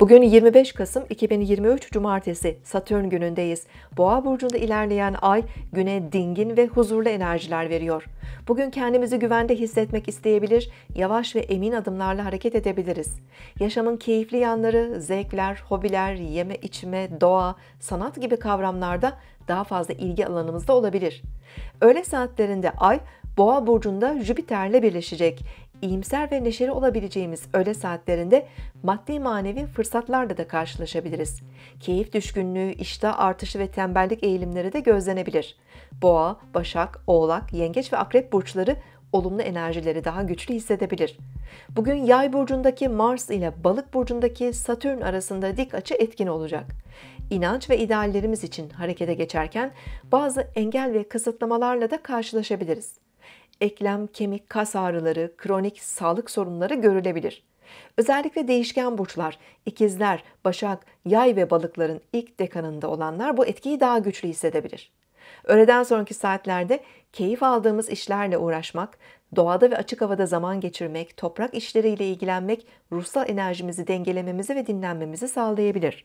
Bugün 25 Kasım 2023 Cumartesi Satürn günündeyiz. Boğa burcunda ilerleyen ay güne dingin ve huzurlu enerjiler veriyor. Bugün kendimizi güvende hissetmek isteyebilir, yavaş ve emin adımlarla hareket edebiliriz. Yaşamın keyifli yanları, zevkler, hobiler, yeme içme, doğa, sanat gibi kavramlarda daha fazla ilgi alanımızda olabilir. Öğle saatlerinde ay Boğa burcunda Jüpiter'le birleşecek iyimser ve neşeli olabileceğimiz öğle saatlerinde maddi manevi fırsatlarla da karşılaşabiliriz. Keyif düşkünlüğü, iştah artışı ve tembellik eğilimleri de gözlenebilir. Boğa, Başak, Oğlak, Yengeç ve Akrep burçları olumlu enerjileri daha güçlü hissedebilir. Bugün Yay burcundaki Mars ile Balık burcundaki Satürn arasında dik açı etkin olacak. İnanç ve ideallerimiz için harekete geçerken bazı engel ve kısıtlamalarla da karşılaşabiliriz eklem, kemik, kas ağrıları, kronik sağlık sorunları görülebilir. Özellikle değişken burçlar, ikizler, başak, yay ve balıkların ilk dekanında olanlar bu etkiyi daha güçlü hissedebilir. Öğleden sonraki saatlerde keyif aldığımız işlerle uğraşmak, doğada ve açık havada zaman geçirmek, toprak işleriyle ilgilenmek ruhsal enerjimizi dengelememizi ve dinlenmemizi sağlayabilir.''